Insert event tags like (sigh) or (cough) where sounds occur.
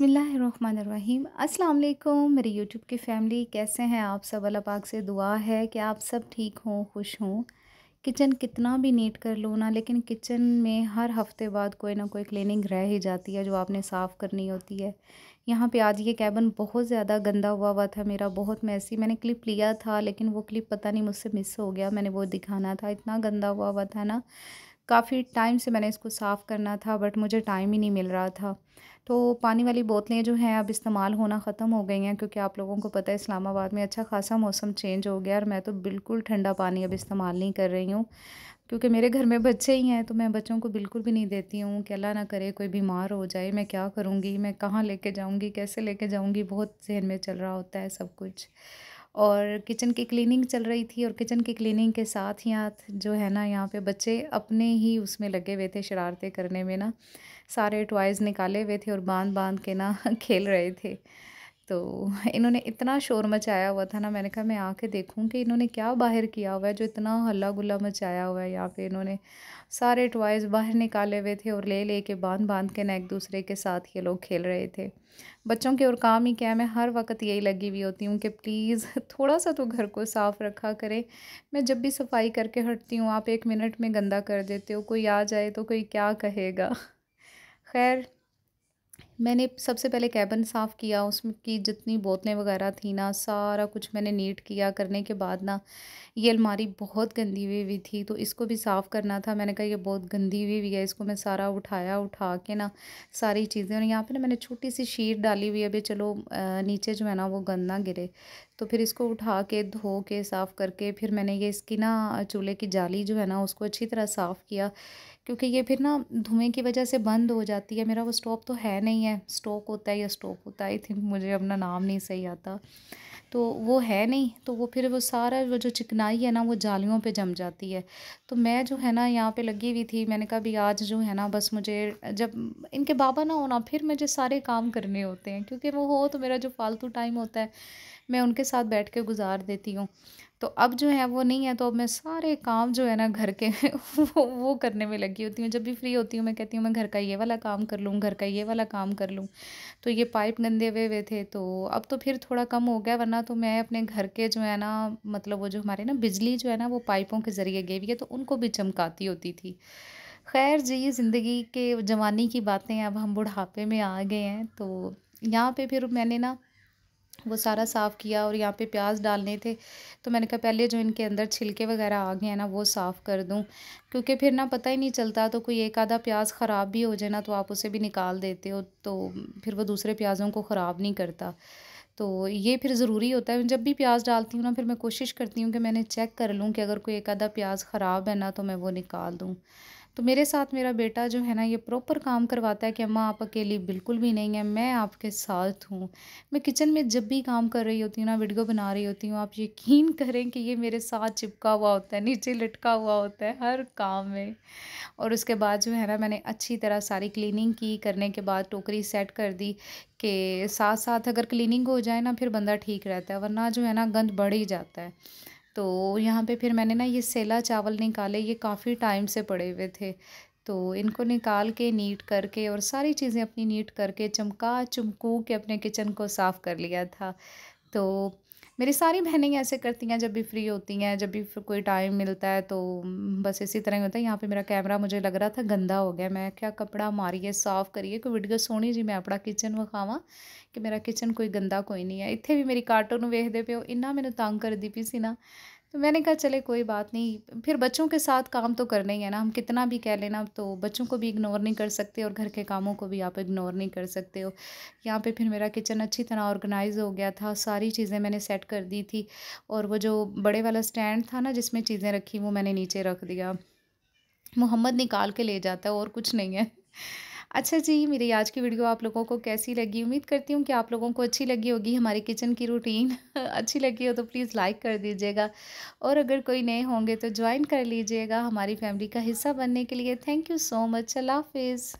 बसमिलीम असल मेरे यूट्यूब की फ़ैमिली कैसे हैं आप सब अल्लाह पाक से दुआ है कि आप सब ठीक हों खुश हों किचन कितना भी नीट कर लो ना लेकिन किचन में हर हफ्ते बाद कोई ना कोई क्लीनिंग रह ही जाती है जो आपने साफ़ करनी होती है यहाँ पे आज ये कैबन बहुत ज़्यादा गंदा हुआ हुआ था मेरा बहुत मैसी मैंने क्लिप लिया था लेकिन वो क्लिप पता नहीं मुझसे मिस हो गया मैंने वो दिखाना था इतना गंदा हुआ हुआ था ना काफ़ी टाइम से मैंने इसको साफ़ करना था बट मुझे टाइम ही नहीं मिल रहा था तो पानी वाली बोतलें जो हैं अब इस्तेमाल होना ख़त्म हो गई हैं क्योंकि आप लोगों को पता है इस्लामाबाद में अच्छा खासा मौसम चेंज हो गया और मैं तो बिल्कुल ठंडा पानी अब इस्तेमाल नहीं कर रही हूँ क्योंकि मेरे घर में बच्चे ही हैं तो मैं बच्चों को बिल्कुल भी नहीं देती हूँ कि अल्लाह ना करे कोई बीमार हो जाए मैं क्या करूँगी मैं कहाँ लेके जाऊँगी कैसे लेके जाऊँगी बहुत जहन में चल रहा होता है सब कुछ और किचन की क्लीनिंग चल रही थी और किचन की क्लीनिंग के साथ ही हाथ जो है ना यहाँ पे बच्चे अपने ही उसमें लगे हुए थे शरारतें करने में ना सारे टॉयज़ निकाले हुए थे और बांध बांध के ना (laughs) खेल रहे थे तो (laughs) इन्होंने इतना शोर मचाया हुआ था ना मैंने कहा मैं आके देखूं कि इन्होंने क्या बाहर किया हुआ है जो इतना हल्ला गुल्ला मचाया हुआ है यहाँ पे इन्होंने सारे टॉयज़ बाहर निकाले हुए थे और ले ले के बांध बांध के ना एक दूसरे के साथ ये लोग खेल रहे थे बच्चों के और काम ही क्या है मैं हर वक्त यही लगी हुई होती हूँ कि प्लीज़ थोड़ा सा तो घर को साफ़ रखा करें मैं जब भी सफाई करके हटती हूँ आप एक मिनट में गंदा कर देते हो कोई आ जाए तो कोई क्या कहेगा (laughs) खैर मैंने सबसे पहले कैबन साफ़ किया उसकी जितनी बोतलें वगैरह थी ना सारा कुछ मैंने नीट किया करने के बाद ना ये अलमारी बहुत गंदी हुई हुई थी तो इसको भी साफ़ करना था मैंने कहा ये बहुत गंदी हुई हुई है इसको मैं सारा उठाया उठा के ना सारी चीज़ें और यहाँ पे ना मैंने छोटी सी शीट डाली हुई है अभी चलो नीचे जो है ना वो गंद ना गिरे तो फिर इसको उठा के धो के साफ़ करके फिर मैंने ये इसकी ना चूल्हे की जाली जो है ना उसको अच्छी तरह साफ़ किया क्योंकि ये फिर ना धुएँ की वजह से बंद हो जाती है मेरा वो स्टोव तो है नहीं है है स्टोक होता है या स्टोक होता है आई थिंक मुझे अपना नाम नहीं सही आता तो वो है नहीं तो वो फिर वो सारा वो जो चिकनाई है ना वो जालियों पे जम जाती है तो मैं जो है ना यहाँ पे लगी हुई थी मैंने कहा भी आज जो है ना बस मुझे जब इनके बाबा ना होना फिर मुझे सारे काम करने होते हैं क्योंकि वो हो तो मेरा जो फालतू टाइम होता है मैं उनके साथ बैठ के गुजार देती हूँ तो अब जो है वो नहीं है तो अब मैं सारे काम जो है ना घर के (laughs) वो वो करने में लगी होती हूँ जब भी फ्री होती हूँ मैं कहती हूँ मैं घर का ये वाला काम कर लूँ घर का ये वाला काम कर लूँ तो ये पाइप गंदे हुए हुए थे तो अब तो फिर थोड़ा कम हो गया वरना तो मैं अपने घर के जो है ना मतलब वो जो हमारे ना बिजली जो है ना वो पाइपों के ज़रिए गई हुई है तो उनको भी चमकाती होती थी खैर जी ये ज़िंदगी के जवानी की बातें अब हम बुढ़ापे में आ गए हैं तो यहाँ पे फिर मैंने ना वो सारा साफ़ किया और यहाँ पे प्याज डालने थे तो मैंने कहा पहले जो इनके अंदर छिलके वगैरह आ गए हैं ना वो साफ़ कर दूँ क्योंकि फिर ना पता ही नहीं चलता तो कोई एक आधा प्याज ख़राब भी हो जाए ना तो आप उसे भी निकाल देते हो तो फिर वो दूसरे प्याज़ों को ख़राब नहीं करता तो ये फिर ज़रूरी होता है जब भी प्याज डालती हूँ ना फिर मैं कोशिश करती हूँ कि मैंने चेक कर लूँ कि अगर कोई एक आधा प्याज ख़राब है ना तो मैं वो निकाल दूँ तो मेरे साथ मेरा बेटा जो है ना ये प्रॉपर काम करवाता है कि अम्मा आप अकेली बिल्कुल भी नहीं है मैं आपके साथ हूँ मैं किचन में जब भी काम कर रही होती हूँ ना वीडियो बना रही होती हूँ आप यकीन (laughs) करें कि ये मेरे साथ चिपका हुआ होता है नीचे लटका हुआ होता है हर काम में और उसके बाद जो है ना मैंने अच्छी तरह सारी क्लिनिंग की करने के बाद टोकरी सेट कर दी के साथ साथ अगर क्लिनिंग हो जाए ना फिर बंदा ठीक रहता है वरना जो है ना गंद बढ़ ही जाता है तो यहाँ पे फिर मैंने ना ये सेला चावल निकाले ये काफ़ी टाइम से पड़े हुए थे तो इनको निकाल के नीट करके और सारी चीज़ें अपनी नीट करके चमका चमकू के अपने किचन को साफ़ कर लिया था तो मेरी सारी बहनें ऐसे करती हैं जब भी फ्री होती हैं जब भी कोई टाइम मिलता है तो हम्म, बस इसी तरह ही होता है यहाँ पे मेरा कैमरा मुझे लग रहा था गंदा हो गया मैं क्या कपड़ा मारिए साफ करिए कोई वीडियो सोनी जी मैं अपना किचन मेरा किचन कोई गंदा कोई नहीं है इतने भी मेरी कार्टून वेखते पे हो इन्ना मैंने तंग कर दी पी सी ना तो मैंने कहा चले कोई बात नहीं फिर बच्चों के साथ काम तो करना ही है ना हम कितना भी कह लेना तो बच्चों को भी इग्नोर नहीं कर सकते और घर के कामों को भी आप इग्नोर नहीं कर सकते हो यहाँ पे फिर मेरा किचन अच्छी तरह ऑर्गेनाइज़ हो गया था सारी चीज़ें मैंने सेट कर दी थी और वो जो बड़े वाला स्टैंड था ना जिसमें चीज़ें रखी वो मैंने नीचे रख दिया मोहम्मद निकाल के ले जाता है और कुछ नहीं है अच्छा जी मेरी आज की वीडियो आप लोगों को कैसी लगी उम्मीद करती हूँ कि आप लोगों को अच्छी लगी होगी हमारे किचन की रूटीन (laughs) अच्छी लगी हो तो प्लीज़ लाइक कर दीजिएगा और अगर कोई नए होंगे तो ज्वाइन कर लीजिएगा हमारी फैमिली का हिस्सा बनने के लिए थैंक यू सो मच अल्लाह हाफिज़